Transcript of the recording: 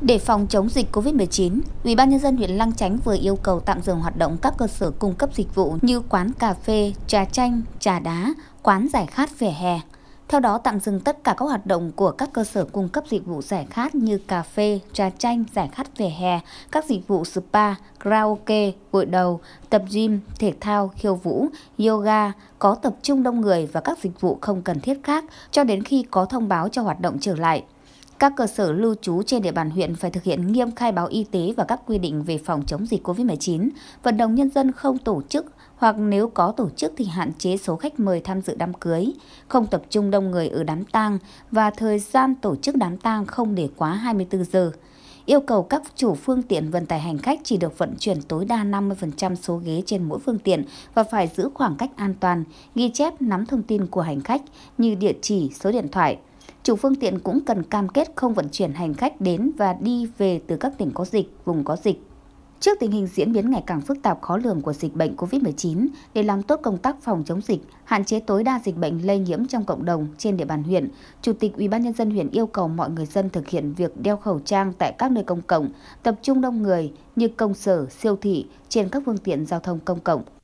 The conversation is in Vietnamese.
Để phòng chống dịch COVID-19, ủy ban nhân dân huyện Lăng Chánh vừa yêu cầu tạm dừng hoạt động các cơ sở cung cấp dịch vụ như quán cà phê, trà chanh, trà đá, quán giải khát vỉa hè. Theo đó, tạm dừng tất cả các hoạt động của các cơ sở cung cấp dịch vụ giải khát như cà phê, trà chanh, giải khát vỉa hè, các dịch vụ spa, karaoke, gội đầu, tập gym, thể thao, khiêu vũ, yoga, có tập trung đông người và các dịch vụ không cần thiết khác cho đến khi có thông báo cho hoạt động trở lại. Các cơ sở lưu trú trên địa bàn huyện phải thực hiện nghiêm khai báo y tế và các quy định về phòng chống dịch COVID-19, vận động nhân dân không tổ chức hoặc nếu có tổ chức thì hạn chế số khách mời tham dự đám cưới, không tập trung đông người ở đám tang và thời gian tổ chức đám tang không để quá 24 giờ. Yêu cầu các chủ phương tiện vận tải hành khách chỉ được vận chuyển tối đa 50% số ghế trên mỗi phương tiện và phải giữ khoảng cách an toàn, ghi chép nắm thông tin của hành khách như địa chỉ, số điện thoại, chủ phương tiện cũng cần cam kết không vận chuyển hành khách đến và đi về từ các tỉnh có dịch, vùng có dịch. Trước tình hình diễn biến ngày càng phức tạp khó lường của dịch bệnh COVID-19, để làm tốt công tác phòng chống dịch, hạn chế tối đa dịch bệnh lây nhiễm trong cộng đồng trên địa bàn huyện, Chủ tịch UBND huyện yêu cầu mọi người dân thực hiện việc đeo khẩu trang tại các nơi công cộng, tập trung đông người như công sở, siêu thị, trên các phương tiện giao thông công cộng,